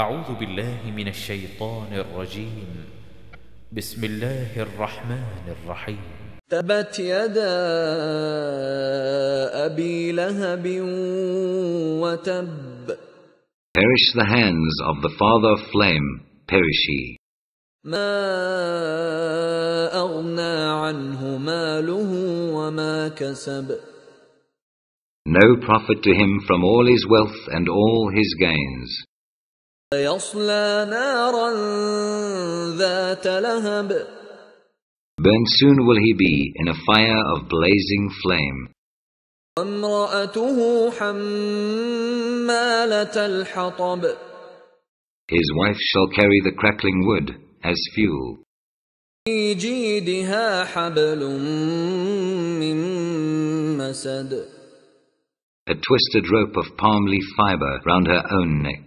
أعوذ بالله من الشيطان الرجيم بسم الله الرحمن الرحيم تبت يدا أبي لهب وتب Perish the hands of the father of flame, perish he. ما أغنى عنه ماله وما كسب No profit to him from all his wealth and all his gains. Then soon will he be in a fire of blazing flame. His wife shall carry the crackling wood as fuel. A twisted rope of palm leaf fiber round her own neck.